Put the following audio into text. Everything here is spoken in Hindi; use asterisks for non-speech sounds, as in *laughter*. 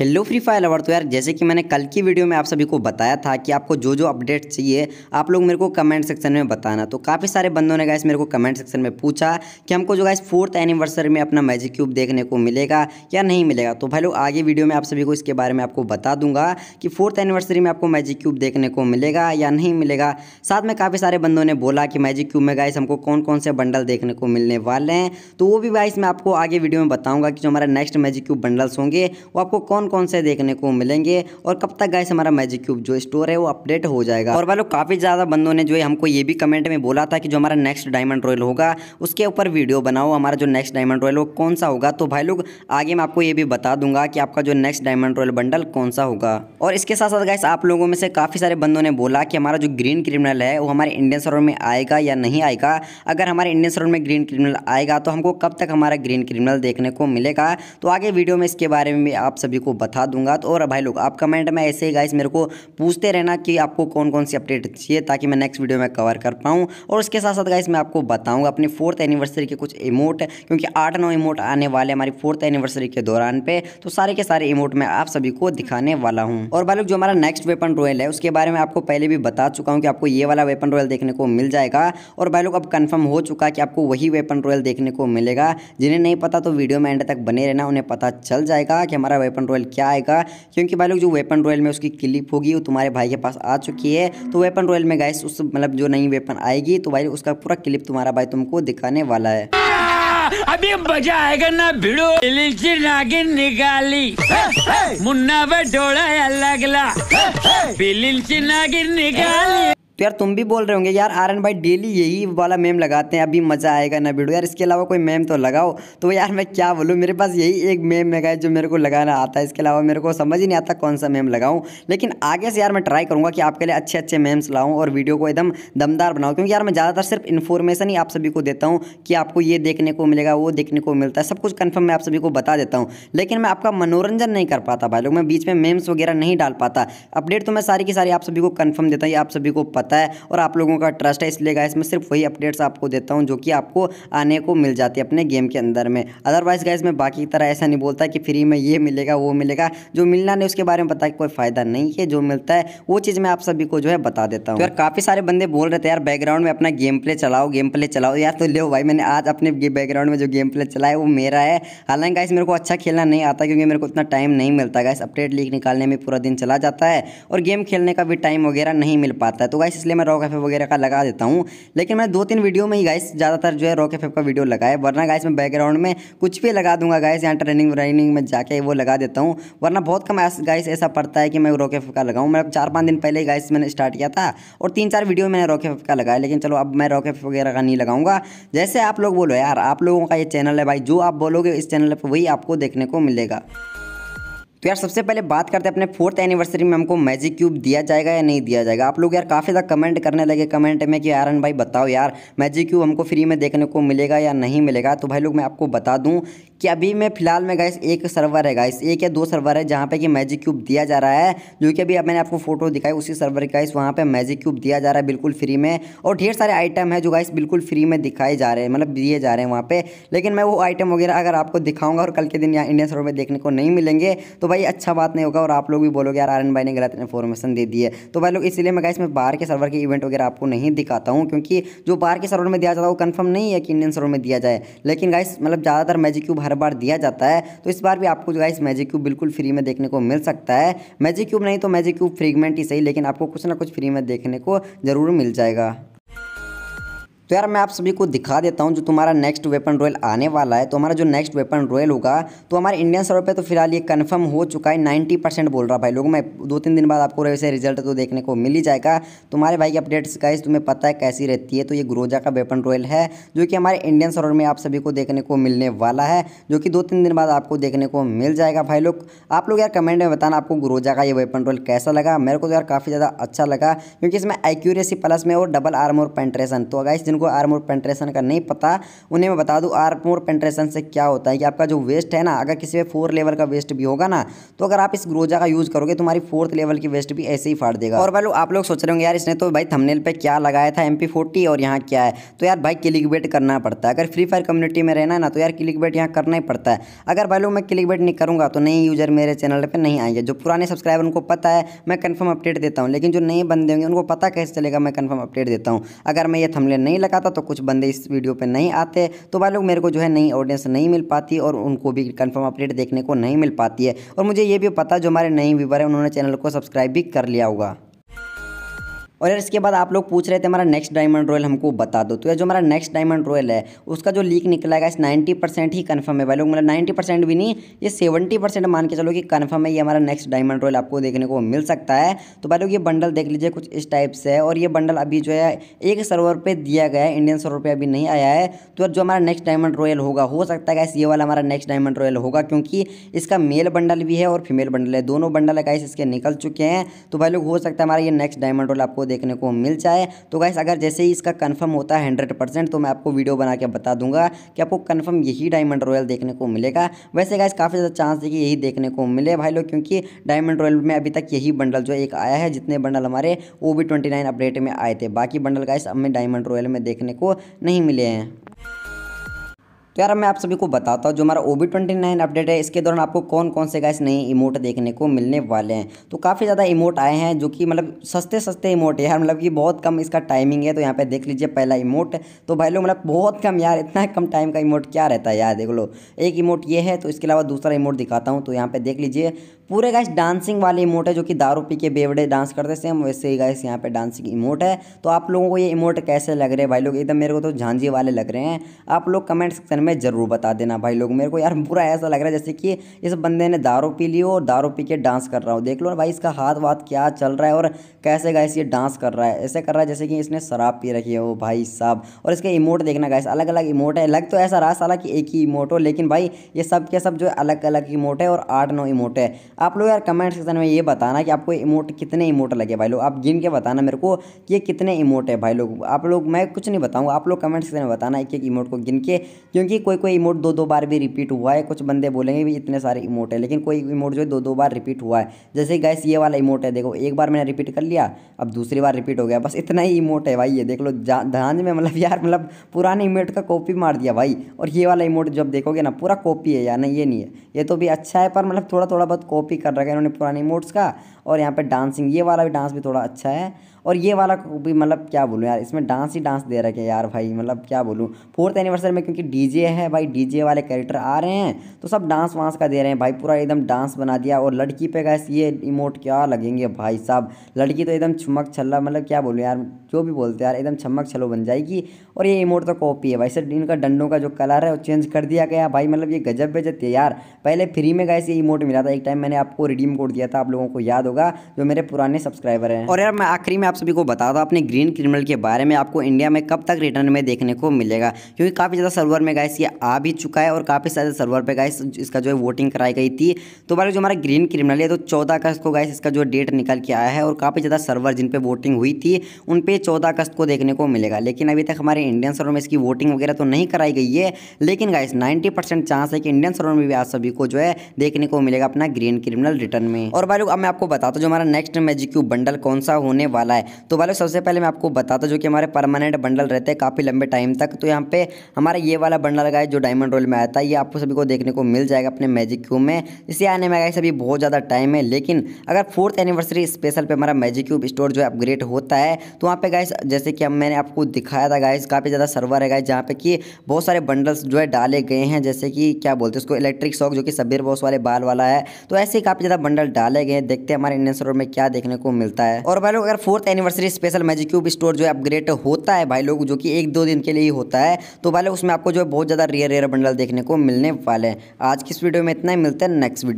हेलो फ्री फायर लवर तो यार जैसे कि मैंने कल की वीडियो में आप सभी को बताया था कि आपको जो जो अपडेट चाहिए आप लोग मेरे को कमेंट सेक्शन में बताना तो काफ़ी सारे बंदों ने गाइस मेरे को कमेंट सेक्शन में पूछा कि हमको जो गाइस फोर्थ एनिवर्सरी में अपना मैजिक क्यूब देखने को मिलेगा या नहीं मिलेगा तो भाई लोग आगे वीडियो में आप सभी को इसके बारे में आपको बता दूंगा कि फोर्थ एनिवर्सरी में आपको मैजिक क्यूब देखने को मिलेगा या नहीं मिलेगा साथ में काफ़ी सारे बंदों ने बोला कि मैजिक क्यूब में गाइस हमको कौन कौन से बंडल देखने को मिलने वाले हैं तो वो भी गाइस मैं आपको आगे वीडियो में बताऊँगा कि जो हमारा नेक्स्ट मैजिक क्यूब बंडल्स होंगे वो आपको कौन कौन से देखने को मिलेंगे और कब तक गाइस हमारा मैजिक क्यूब जो स्टोर है वो अपडेट हो जाएगा और वालों काफ़ी ज़्यादा बंदों ने जो है हमको ये भी कमेंट में बोला था कि जो हमारा नेक्स्ट डायमंड रॉयल होगा उसके ऊपर वीडियो बनाओ हमारा जो नेक्स्ट डायमंड रॉयल वो कौन सा होगा तो भाई लोग आगे मैं आपको ये भी बता दूंगा कि आपका जो नेक्स्ट डायमंड रॉयल बंडल कौन सा होगा और इसके साथ साथ गाइस आप लोगों में से काफ़ी सारे बंदों ने बोला कि हमारा जो ग्रीन क्रिमिनल है वो हमारे इंडियन सरोवर में आएगा या नहीं आएगा अगर हमारे इंडियन सरोवर में ग्रीन क्रिमिनल आएगा तो हमको कब तक हमारा ग्रीन क्रिमिनल देखने को मिलेगा तो आगे वीडियो में इसके बारे में आप सभी को बता दूंगा तो और भाई लोग आप कमेंट में ऐसे ही गाइस मेरे को पूछते रहना कि आपको कौन कौन सी अपडेट चाहिए ताकि मैं नेक्स्ट वीडियो में कवर कर पाऊँ और उसके साथ साथ गाइस मैं आपको बताऊँगा अपनी फोर्थ एनिवर्सरी के कुछ इमोट क्योंकि आठ नौ इमोट आने वाले हमारी फोर्थ एनिवर्सरी के दौरान पे तो सारे के सारे इमोट मैं आप सभी को दिखाने वाला हूँ और भाई लोग जो हमारा नेक्स्ट वेपन रॉयल है उसके बारे में आपको पहले भी बता चुका हूँ कि आपको ये वाला वेपन रॉयल देखने को मिल जाएगा और भाई लोग अब कन्फर्म हो चुका कि आपको वही वेपन रॉयल देखने को मिलेगा जिन्हें नहीं पता तो वीडियो में एंड तक बने रहना उन्हें पता चल जाएगा कि हमारा वेपन रॉयल रॉयल क्या आएगा क्योंकि भाई लोग जो वेपन रॉयल में उसकी क्लिप होगी वो तुम्हारे भाई के पास आ चुकी है तो वेपन रॉयल में गाइस उस मतलब जो नई वेपन आएगी तो भाई उसका पूरा क्लिप तुम्हारा भाई तुमको दिखाने वाला है *laughs* अभी मजा आएगा ना भिड़ो नागिन निकाली *laughs* मुन्ना बटोड़ा अलग ला *laughs* नागिन निकाली तो यार तुम भी बोल रहे होंगे यार एन भाई डेली यही वाला मेम लगाते हैं अभी मज़ा आएगा ना वीडियो यार इसके अलावा कोई मेम तो लगाओ तो यार मैं क्या बोलूँ मेरे पास यही एक मेम है जो मेरे को लगाना आता है इसके अलावा मेरे को समझ ही नहीं आता कौन सा मेम लगाऊँ लेकिन आगे से यार मैं ट्राई करूँगा कि आपके लिए अच्छे अच्छे मेम्स लाऊँ और वीडियो को एकदम दमदार बनाऊँ क्योंकि यार मैं ज़्यादातर सिर्फ इन्फॉर्मेशन ही आप सभी को देता हूँ कि आपको ये देखने को मिलेगा वो देखने को मिलता है सब कुछ कन्फर्म मैं आप सभी को बता देता हूँ लेकिन मैं आपका मनोरंजन नहीं कर पाता भाई लोग मैं बीच में मेम्स वगैरह नहीं डाल पाता अपडेट तो मैं सारी की सारी आप सभी को कन्फर्म देता हूँ ये आप सभी को पता जाता है और आप लोगों का ट्रस्ट है इसलिए गाइस मैं सिर्फ वही अपडेट्स आपको देता हूँ जो कि आपको आने को मिल जाती है अपने गेम के अंदर में अदरवाइज गाइस मैं बाकी की तरह ऐसा नहीं बोलता कि फ्री में ये मिलेगा वो मिलेगा जो मिलना नहीं उसके बारे में पता कोई फ़ायदा नहीं है जो मिलता है वो चीज़ मैं आप सभी को जो है बता देता हूँ तो यार काफ़ी सारे बंदे बोल रहे थे यार बैकग्राउंड में अपना गेम प्ले चलाओ गेम प्ले चलाओ यार तो ले भाई मैंने आज अपने बैकग्राउंड में जो गेम प्ले चला है वो मेरा है हालांकि गाइस मेरे को अच्छा खेलना नहीं आता क्योंकि मेरे को इतना टाइम नहीं मिलता गाइस अपडेट लीक निकालने में पूरा दिन चला जाता है और गेम खेलने का भी टाइम वगैरह नहीं मिल पाता है तो गाइस इसलिए मैं रॉक एफ वगैरह का लगा देता हूँ लेकिन मैं दो तीन वीडियो में ही गाइस ज़्यादातर जो है रॉक एफ का वीडियो लगाए वरना गाइस मैं बैकग्राउंड में कुछ भी लगा दूंगा गाइस यहाँ ट्रेनिंग व्रेनिंग में जाके वो लगा देता हूँ वरना बहुत कम गाइस ऐसा पड़ता है कि मैं रॉक एफ का लगाऊँ मैं चार पाँच दिन पहले ही गाइस मैंने स्टार्ट किया था और तीन चार वीडियो मैंने रॉक एफ का लगाया लेकिन चलो अब मैं रॉक एफ वगैरह का नहीं लगाऊंगा जैसे आप लोग बोलो यार आप लोगों का ये चैनल है भाई जो आप बोलोगे इस चैनल पर वही आपको देखने को मिलेगा तो यार सबसे पहले बात करते हैं अपने फोर्थ एनिवर्सरी में हमको मैजिक क्यूब दिया जाएगा या नहीं दिया जाएगा आप लोग यार काफ़ी ज़्यादा कमेंट करने लगे कमेंट में कि यारन भाई बताओ यार मैजिक क्यूब हमको फ्री में देखने को मिलेगा या नहीं मिलेगा तो भाई लोग मैं आपको बता दूँ कि अभी मैं फिलहाल में गाइस एक सर्वर है गाइस एक या दो सर्वर है जहाँ पर कि मैजिक क्यूब दिया जा रहा है जो कि अभी मैंने आपको फोटो दिखाई उसी सर्वर का इस वहाँ पर मैजिक क्यूब दिया जा रहा है बिल्कुल फ्री में और ढेर सारे आइटम है जो गाइस बिल्कुल फ्री में दिखाए जा रहे हैं मतलब दिए जा रहे हैं वहाँ पर लेकिन मैं वो आइटम वगैरह अगर आपको दिखाऊंगा और कल के दिन यहाँ इंडियन सर्वर में देखने को नहीं मिलेंगे तो तो भाई अच्छा बात नहीं होगा और आप लोग भी बोलोगे यार आर्यन भाई ने गलत इन्फॉर्मेशन दे दी है तो भाई लोग इसलिए मैं गाइस बाहर के सर्वर के इवेंट वगैरह आपको नहीं दिखाता हूँ क्योंकि जो बाहर के सर्वर में दिया जाता है वो कन्फर्म नहीं है कि इंडियन सर्वर में दिया जाए लेकिन गाइस मतलब ज़्यादातर मैजिक क्यूब हर बार दिया जाता है तो इस बार भी आपको जो गाइस मैजिक क्यूब बिल्कुल फ्री में देखने को मिल सकता है मैजिक क्यूब नहीं तो मैजिक क्यूब फ्रीगमेंट ही सही लेकिन आपको कुछ ना कुछ फ्री में देखने को ज़रूर मिल जाएगा तो यार मैं आप सभी को दिखा देता हूँ जो तुम्हारा नेक्स्ट वेपन रॉयल आने वाला है तो हमारा जो नेक्स्ट वेपन रॉयल होगा तो हमारे इंडियन सर्वर पे तो फिलहाल ये कंफर्म हो चुका है 90 परसेंट बोल रहा भाई लोग मैं दो तीन दिन बाद आपको वैसे रिजल्ट तो देखने को मिल ही जाएगा तुम्हारे भाई की अपडेट्स का तुम्हें पता है कैसी रहती है तो ये ग्रोजा का वेपन रॉयल है जो कि हमारे इंडियन सर्वर में आप सभी को देखने को मिलने वाला है जो कि दो तीन दिन बाद आपको देखने को मिल जाएगा भाई लोग आप लोग यार कमेंट में बताना आपको ग्रोजा का ये वेपन रॉयल कैसा लगा मेरे को तो यार काफ़ी ज़्यादा अच्छा लगा क्योंकि इसमें एक्यूरेसी प्लस में और डबल आर्म और पेंट्रेशन तो अगर जिन जिनको आर्मोर पेंट्रेशन का नहीं पता उन्हें मैं बता दूँ आर्मोर पेंट्रेशन से क्या होता है कि आपका जो वेस्ट है ना अगर किसी में फोर लेवल का वेस्ट भी होगा ना तो अगर आप इस ग्रोजा का यूज़ करोगे तुम्हारी फोर्थ लेवल की वेस्ट भी ऐसे ही फाड़ देगा और भाई आप लोग सोच रहे होंगे यार इसने तो भाई थमनेल पर क्या लगाया था एम और यहाँ क्या है तो यार भाई क्लिक करना पड़ता है अगर फ्री फायर कम्युनिटी में रहना ना तो यार क्लिक बेट करना ही पड़ता है अगर भाई मैं क्लिक नहीं करूँगा तो नए यूज़र मेरे चैनल पर नहीं आएंगे जो पुराने सब्सक्राइबर उनको पता है मैं कन्फर्म अपडेट देता हूँ लेकिन जो नए बंदे होंगे उनको पता कैसे चलेगा मैं कन्फर्म अपडेट देता हूँ अगर मैं ये थमले नहीं लगा था तो कुछ बंदे इस वीडियो पर नहीं आते तो भाई लोग मेरे को जो है नई ऑडियंस नहीं मिल पाती और उनको भी कन्फर्म अपडेट देखने को नहीं मिल पाती है और मुझे ये भी पता जो हमारे नए व्यूवर हैं उन्होंने चैनल को सब्सक्राइब भी कर लिया होगा और यार इसके बाद आप लोग पूछ रहे थे हमारा नेक्स्ट डायमंड रॉयल हमको बता दो तो यार जो हमारा नेक्स्ट डायमंड रॉयल है उसका जो लीक निकला है इस नाइन्टी परसेंट ही कन्फर्म है भाई लोग मतलब नाइन्टी परसेंट भी नहीं ये सेवेंटी परसेंट मान के चलो कि कन्फर्म है ये हमारा नेक्स्ट डायमंड रॉयल आपको देखने को मिल सकता है तो भाई लोग ये बंडल देख लीजिए कुछ इस टाइप से है और ये बंडल अभी जो है एक सर्वर पर दिया गया है इंडियन सर्वर पर अभी नहीं आया है तो यार जो हमारा नेक्स्ट डायमंड रॉयल होगा हो सकता है ये वाला हमारा नेक्स्ट डायमंड रॉयल होगा क्योंकि इसका मेल बंडल भी है और फीमेल बंडल है दोनों बंडल है इसके निकल चुके हैं तो भाई लोग हो सकता है हमारा ये नेक्स्ट डायमंड रॉयल आपको देखने को मिल जाए तो गाइस अगर जैसे ही इसका कन्फर्म होता है हंड्रेड तो मैं आपको वीडियो बना के बता दूंगा कि आपको कन्फर्म यही डायमंड रॉयल देखने को मिलेगा वैसे गाइस काफ़ी ज़्यादा चांस है कि यही देखने को मिले भाई लोग क्योंकि डायमंड रॉयल में अभी तक यही बंडल जो एक आया है जितने बंडल हमारे वो भी ट्वेंटी अपडेट में आए थे बाकी बंडल गाइस हमें डायमंड रॉयल में देखने को नहीं मिले हैं तो यार मैं आप सभी को बताता हूँ जो हमारा O B twenty nine update है इसके दौरान आपको कौन कौन से गैस नए इमोट देखने को मिलने वाले हैं तो काफ़ी ज़्यादा इमोट आए हैं जो कि मतलब सस्ते सस्ते इमोट है यार मतलब कि बहुत कम इसका टाइमिंग है तो यहाँ पे देख लीजिए पहला इमोट तो भाई लोग मतलब बहुत कम यार इतना कम टाइम का इमोट क्या रहता है यार देख लो एक इमोट ये है तो इसके अलावा दूसरा इमोट दिखाता हूँ तो यहाँ पर देख लीजिए पूरे गैस डांसिंग वाले इमोट है जो कि दारू पी के बेवड़े डांस करते हम वैसे ही गैस यहाँ पे डांसिंग इमोट है तो आप लोगों को ये इमोट कैसे लग रहे हैं भाई लोग एकदम मेरे को तो झांझी वाले लग रहे हैं आप लोग कमेंट सेक्शन में ज़रूर बता देना भाई लोग मेरे को यार पूरा ऐसा लग रहा है जैसे कि इस बंदे ने दारू पी ली और दारू पी के डांस कर रहा हो देख लो भाई इसका हाथ वाथ क्या चल रहा है और कैसे गैस ये डांस कर रहा है ऐसे कर रहा है जैसे कि इसने शराब पी रखी है वो भाई साहब और इसके इमोट देखना गैस अलग अलग इमोट है लग तो ऐसा रहा साला कि एक ही इमोट हो लेकिन भाई ये सब के सब जो अलग अलग इमोट है और आठ नौ इमोट है आप लोग यार कमेंट सेक्शन में ये बताना कि आपको इमोट कितने इमोट लगे भाई लोग आप गिन के बताना मेरे को कि ये कितने इमोट है भाई लोग आप लोग मैं कुछ नहीं बताऊँगा आप लोग कमेंट सेक्शन में बताना एक एक इमोट को गिन के क्योंकि कोई कोई इमोट दो दो बार भी रिपीट हुआ है कुछ बंदे बोलेंगे भी इतने सारे इमोट है लेकिन कोई इमोट जो है दो दो बार रिपीट हुआ है जैसे गैस ये वाला इमोट है देखो एक बार मैंने रिपीट कर लिया अब दूसरी बार रिपीट हो गया बस इतना ही इमोट है भाई ये देख लो ध्यान में मतलब यार मतलब पुराने इमोट का कॉपी मार दिया भाई और ये वाला इमोट जब देखोगे ना पूरा कॉपी है यार ना ये नहीं है ये तो भी अच्छा है पर मतलब थोड़ा थोड़ा बहुत कॉपी कॉपी कर रखा है इन्होंने पुराने मोड्स का और यहाँ पर डांसिंग ये वाला भी डांस भी थोड़ा अच्छा है और ये वाला भी मतलब क्या बोलूँ यार इसमें डांस ही डांस दे रखे यार भाई मतलब क्या बोलूँ फोर्थ एनिवर्सरी में क्योंकि डीजे है भाई डीजे वाले कैरेक्टर आ रहे हैं तो सब डांस वांस का दे रहे हैं भाई पूरा एकदम डांस बना दिया और लड़की पे गए ये इमोट क्या लगेंगे भाई साहब लड़की तो एकदम छमक छल्ला मतलब क्या बोलूँ यार जो भी बोलते यार एकदम छमक छलो बन जाएगी और ये इमोट तो कॉपी है भाई सर इनका डंडों का जो कलर है वो चेंज कर दिया गया भाई मतलब ये गजब बेजती है यार पहले फ्री में गए ये इमोट मिला था एक टाइम मैंने आपको रिडीम कोड दिया था आप लोगों को याद होगा जो मेरे पुराने सब्सक्राइबर हैं और यार मैं आखिरी में आप सभी को बता दूँ अपने ग्रीन क्रिमिनल के बारे में आपको इंडिया में कब तक रिटर्न में देखने को मिलेगा क्योंकि काफ़ी ज़्यादा सर्वर में गाइस ये आ भी चुका है और काफ़ी सारे सर्वर पर गाइस इसका जो है वोटिंग कराई गई थी तो बारे जो हमारा ग्रीन क्रिमिनल है तो चौदह अगस्त को गाइस इसका जो डेट निकल के आया है और काफ़ी ज़्यादा सर्वर जिन पर वोटिंग हुई थी उन पर चौदह अगस्त को देखने को मिलेगा लेकिन अभी तक हमारे इंडियन सर्वर में इसकी वोटिंग वगैरह तो नहीं कराई गई है लेकिन गाइस नाइन्टी चांस है कि इंडियन सर्वर में भी आज सभी को जो है देखने को मिलेगा अपना ग्रीन क्रिमिनल रिटर्न में और भाई लोग अब मैं आपको बताता हूँ जो हमारा नेक्स्ट मैजिक मेजिक्यू बंडल कौन सा होने वाला है तो भाई लोग सबसे पहले मैं आपको बताता हूँ जो कि हमारे परमानेंट बंडल रहते हैं काफ़ी लंबे टाइम तक तो यहाँ पे हमारा ये वाला बंडल लगा है जो डायमंड रोल में आया था ये आपको सभी को देखने को मिल जाएगा अपने मैजिक क्यूब में इसे आने में आएगा सभी बहुत ज़्यादा टाइम है लेकिन अगर फोर्थ एनिवर्सरी स्पेशल पर हमारा मैजिक क्यूब स्टोर जो है अपग्रेड होता है तो वहाँ पे गाय जैसे कि मैंने आपको दिखाया था गाइस काफ़ी ज़्यादा सर्वर है गाय जहाँ पे कि बहुत सारे बंडल्स जो है डाले गए हैं जैसे कि क्या बोलते हैं उसको इलेक्ट्रिक शॉक जो कि सबीर बोस वाले बाल वाला है तो ऐसे ऐसे काफी ज्यादा बंडल डाले गए देखते हैं हमारे इंडियन स्टोर में क्या देखने को मिलता है और भाई लोग अगर fourth anniversary special magic cube store जो है अपग्रेड होता है भाई लोग जो कि एक दो दिन के लिए ही होता है तो भाई लोग उसमें आपको जो है बहुत ज्यादा रेयर रेयर बंडल देखने को मिलने वाले हैं आज की इस वीडियो में इतना ही मिलता है नेक्स्ट वीडियो